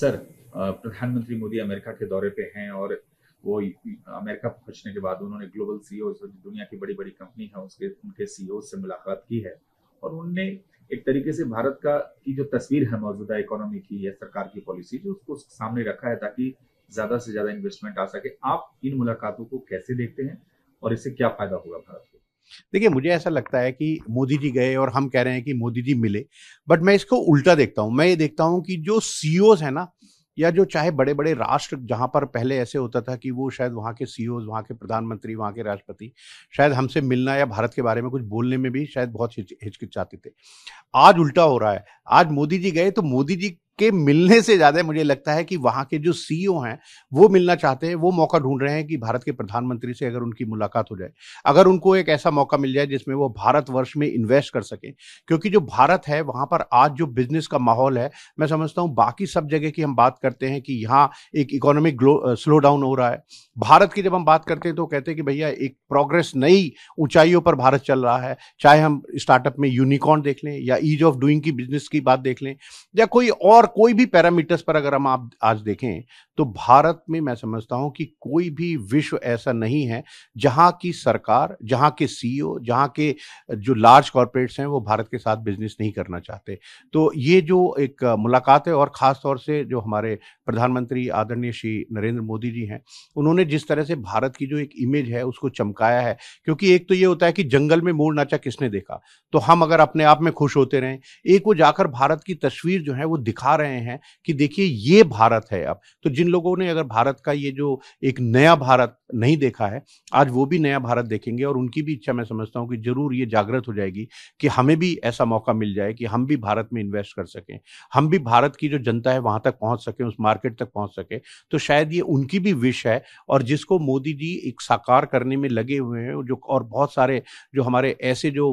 sir प्रधानमंत्री Modi America के दौरे पे हैं और वो अमेरिका पहुंचने के बाद उन्होंने ग्लोबल सीईओ e दुनिया की बड़ी बड़ी कंपनी है उसके उनके सीईओ e से मुलाकात की है और उनने एक तरीके से भारत का की जो तस्वीर है मौजूदा इकोनॉमी की या सरकार की पॉलिसी जो उसको सामने रखा है ताकि ज्यादा से ज्यादा इन्वेस्टमेंट आ सके आप इन मुलाकातों को कैसे देखते हैं और इससे क्या फायदा होगा भारत देखिए मुझे ऐसा लगता है कि मोदी जी गए और हम कह रहे हैं कि मोदी जी मिले बट मैं इसको उल्टा देखता हूं मैं ये देखता हूं कि जो सी e है ना या जो चाहे बड़े बड़े राष्ट्र जहां पर पहले ऐसे होता था कि वो शायद वहां के सी e वहां के प्रधानमंत्री वहां के राष्ट्रपति शायद हमसे मिलना या भारत के बारे में कुछ बोलने में भी शायद बहुत हिचकिचाते थे आज उल्टा हो रहा है आज मोदी जी गए तो मोदी जी के मिलने से ज्यादा मुझे लगता है कि वहां के जो सीईओ e हैं वो मिलना चाहते हैं वो मौका ढूंढ रहे हैं कि भारत के प्रधानमंत्री से अगर उनकी मुलाकात हो जाए अगर उनको एक ऐसा मौका मिल जाए जिसमें वो भारत वर्ष में इन्वेस्ट कर सकें क्योंकि जो भारत है वहां पर आज जो बिजनेस का माहौल है मैं समझता हूँ बाकी सब जगह की हम बात करते हैं कि यहाँ एक इकोनॉमिक स्लो डाउन हो रहा है भारत की जब हम बात करते हैं तो कहते हैं कि भैया एक प्रोग्रेस नई ऊंचाइयों पर भारत चल रहा है चाहे हम स्टार्टअप में यूनिकॉर्न देख लें या ईज ऑफ डूइंग की बिजनेस की बात देख लें या कोई और और कोई भी पैरामीटर्स पर अगर हम आप आज देखें तो भारत में मैं समझता हूं कि कोई भी विश्व ऐसा नहीं है जहां की सरकार जहां के सीईओ e जहां के जो लार्ज कॉरपोरेट्स हैं वो भारत के साथ बिजनेस नहीं करना चाहते तो ये जो एक मुलाकात है और ख़ास तौर से जो हमारे प्रधानमंत्री आदरणीय श्री नरेंद्र मोदी जी हैं उन्होंने जिस तरह से भारत की जो एक इमेज है उसको चमकाया है क्योंकि एक तो ये होता है कि जंगल में मोड़ नाचा किसने देखा तो हम अगर अपने आप में खुश होते रहें एक वो जाकर भारत की तस्वीर जो है वो दिखा दिखा रहे हैं कि देखिए ये भारत है अब तो जिन लोगों ने अगर भारत का ये जो एक नया भारत नहीं देखा है आज वो भी नया भारत देखेंगे और उनकी भी इच्छा मैं समझता हूँ कि जरूर ये जागृत हो जाएगी कि हमें भी ऐसा मौका मिल जाए कि हम भी भारत में इन्वेस्ट कर सकें हम भी भारत की जो जनता है वहाँ तक पहुँच सकें उस मार्केट तक पहुँच सके तो शायद ये उनकी भी विश है और जिसको मोदी जी एक साकार करने में लगे हुए हैं जो और बहुत सारे जो हमारे ऐसे जो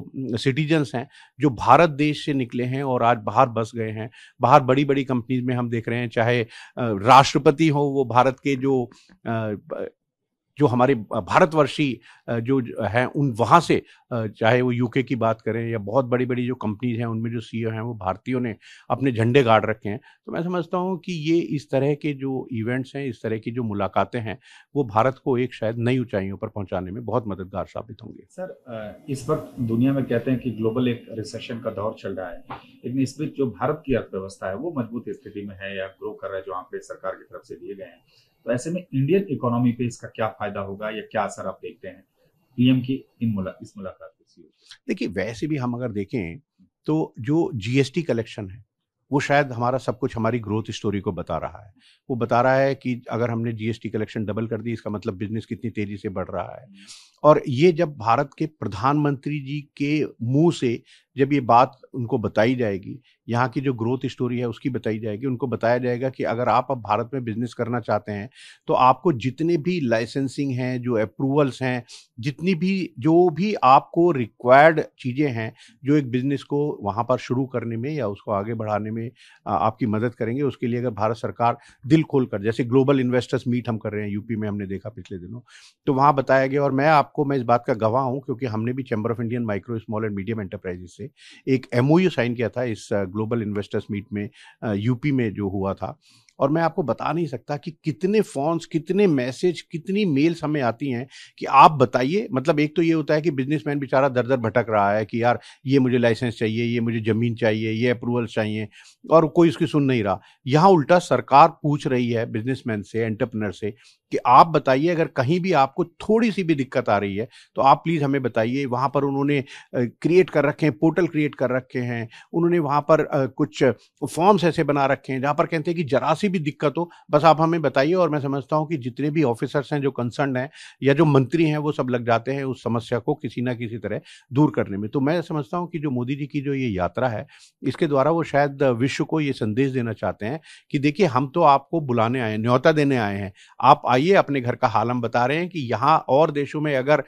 सिटीजन्स हैं जो भारत देश से निकले हैं और आज बाहर बस गए हैं बाहर बड़ी बड़ी कंपनीज में हम देख रहे हैं चाहे राष्ट्रपति हो वो भारत के जो जो हमारे भारतवर्षी जो हैं उन वहाँ से चाहे वो यूके की बात करें या बहुत बड़ी बड़ी जो कंपनीज हैं उनमें जो सीईओ e हैं वो भारतीयों ने अपने झंडे गाड़ रखे हैं तो मैं समझता हूँ कि ये इस तरह के जो इवेंट्स हैं इस तरह की जो मुलाकातें हैं वो भारत को एक शायद नई ऊंचाइयों पर पहुँचाने में बहुत मददगार साबित होंगे सर इस वक्त दुनिया में कहते हैं कि ग्लोबल एक रिसेशन का दौर चल रहा है लेकिन इस बीच जो भारत की अर्थव्यवस्था है वो मजबूत स्थिति में है या ग्रो कर रहा है जो आंकड़े सरकार की तरफ से दिए गए हैं तो ऐसे में इंडियन इकोनॉमी पे इसका क्या फायदा होगा या क्या असर आप देखते हैं पीएम की इन मुला, इस मुलाकात देखिए वैसे भी हम अगर देखें तो जो जीएसटी कलेक्शन है वो शायद हमारा सब कुछ हमारी ग्रोथ स्टोरी को बता रहा है वो बता रहा है कि अगर हमने जीएसटी कलेक्शन डबल कर दी इसका मतलब बिजनेस कितनी तेजी से बढ़ रहा है और ये जब भारत के प्रधानमंत्री जी के मुंह से जब ये बात उनको बताई जाएगी यहाँ की जो ग्रोथ स्टोरी है उसकी बताई जाएगी उनको बताया जाएगा कि अगर आप अब भारत में बिजनेस करना चाहते हैं तो आपको जितने भी लाइसेंसिंग हैं जो अप्रूवल्स हैं जितनी भी जो भी आपको रिक्वायर्ड चीज़ें हैं जो एक बिजनेस को वहाँ पर शुरू करने में या उसको आगे बढ़ाने में आपकी मदद करेंगे उसके लिए अगर भारत सरकार दिल खोल कर जैसे ग्लोबल इन्वेस्टर्स मीट हम कर रहे हैं यूपी में हमने देखा पिछले दिनों तो वहाँ बताया गया और मैं आपको मैं इस बात का गवाह हूँ क्योंकि हमने भी chamber of Indian micro small and medium enterprises से एक एमओयू साइन किया था इस ग्लोबल इन्वेस्टर्स मीट में यूपी uh, में जो हुआ था और मैं आपको बता नहीं सकता कि कितने फोन्स कितने मैसेज कितनी मेल्स हमें आती हैं कि आप बताइए मतलब एक तो ये होता है कि बिजनेसमैन बेचारा दर दर भटक रहा है कि यार ये मुझे लाइसेंस चाहिए ये मुझे ज़मीन चाहिए ये अप्रूवल चाहिए और कोई उसकी सुन नहीं रहा यहाँ उल्टा सरकार पूछ रही है बिजनेस से एंटरप्रेनर से कि आप बताइए अगर कहीं भी आपको थोड़ी सी भी दिक्कत आ रही है तो आप प्लीज़ हमें बताइए वहाँ पर उन्होंने क्रिएट कर रखे हैं पोर्टल क्रिएट कर रखे हैं उन्होंने वहाँ पर कुछ फॉर्म्स ऐसे बना रखे हैं जहाँ पर कहते हैं कि जरा सी किसी भी दिक्कत हो बस आप हमें बताइए और मैं समझता हूँ कि जितने भी ऑफिसर्स हैं जो कंसर्न हैं या जो मंत्री हैं वो सब लग जाते हैं उस समस्या को किसी ना किसी तरह दूर करने में तो मैं समझता हूँ कि जो मोदी जी की जो ये यात्रा है इसके द्वारा वो शायद विश्व को ये संदेश देना चाहते हैं कि देखिए हम तो आपको बुलाने आए हैं न्योता देने आए हैं आप आइए अपने घर का हालम बता रहे हैं कि यहाँ और देशों में अगर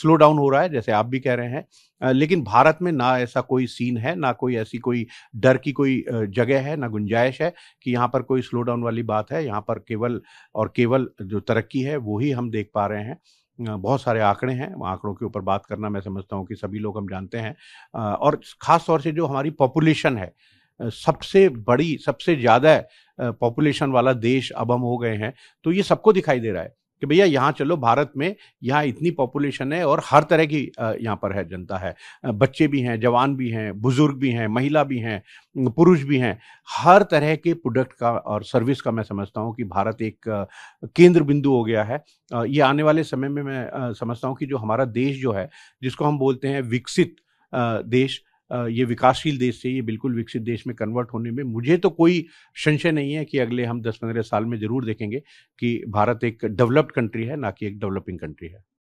स्लो डाउन हो रहा है जैसे आप भी कह रहे हैं लेकिन भारत में ना ऐसा कोई सीन है ना कोई ऐसी कोई डर की कोई जगह है ना गुंजाइश है कि यहाँ पर कोई स्लो डाउन वाली बात है यहाँ पर केवल और केवल जो तरक्की है वो ही हम देख पा रहे हैं बहुत सारे आंकड़े हैं आंकड़ों के ऊपर बात करना मैं समझता हूँ कि सभी लोग हम जानते हैं और ख़ास तौर से जो हमारी पॉपुलेशन है सबसे बड़ी सबसे ज़्यादा पॉपुलेशन वाला देश अब हम हो गए हैं तो ये सबको दिखाई दे रहा है कि भैया यहाँ चलो भारत में यहाँ इतनी पॉपुलेशन है और हर तरह की यहाँ पर है जनता है बच्चे भी हैं जवान भी हैं बुजुर्ग भी हैं महिला भी हैं पुरुष भी हैं हर तरह के प्रोडक्ट का और सर्विस का मैं समझता हूँ कि भारत एक केंद्र बिंदु हो गया है ये आने वाले समय में मैं समझता हूँ कि जो हमारा देश जो है जिसको हम बोलते हैं विकसित देश ये विकासशील देश से ये बिल्कुल विकसित देश में कन्वर्ट होने में मुझे तो कोई संशय नहीं है कि अगले हम दस पंद्रह साल में ज़रूर देखेंगे कि भारत एक डेवलप्ड कंट्री है ना कि एक डेवलपिंग कंट्री है